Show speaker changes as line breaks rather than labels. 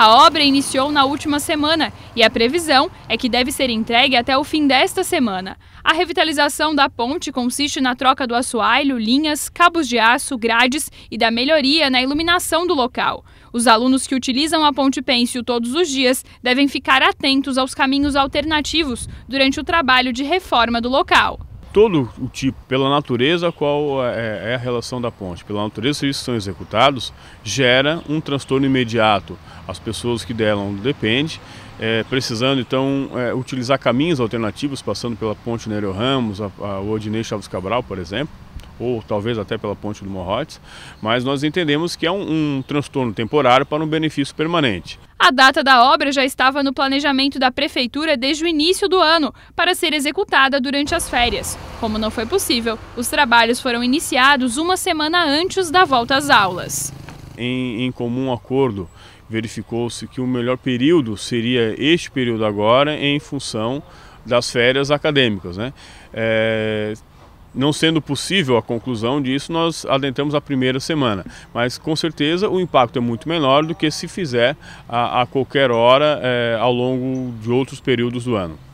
A obra iniciou na última semana e a previsão é que deve ser entregue até o fim desta semana. A revitalização da ponte consiste na troca do assoalho, linhas, cabos de aço, grades e da melhoria na iluminação do local. Os alunos que utilizam a Ponte Pêncil todos os dias devem ficar atentos aos caminhos alternativos durante o trabalho de reforma do local
todo o tipo, pela natureza, qual é, é a relação da ponte. Pela natureza, os serviços são executados gera um transtorno imediato às pessoas que dela depende, é, precisando então é, utilizar caminhos alternativos, passando pela ponte Nereu Ramos, a, a Odinei Chaves Cabral, por exemplo, ou talvez até pela ponte do Morrotes, mas nós entendemos que é um, um transtorno temporário para um benefício permanente.
A data da obra já estava no planejamento da prefeitura desde o início do ano, para ser executada durante as férias. Como não foi possível, os trabalhos foram iniciados uma semana antes da volta às aulas.
Em, em comum acordo, verificou-se que o melhor período seria este período agora, em função das férias acadêmicas. Né? É, não sendo possível a conclusão disso, nós adentramos a primeira semana. Mas com certeza o impacto é muito menor do que se fizer a, a qualquer hora é, ao longo de outros períodos do ano.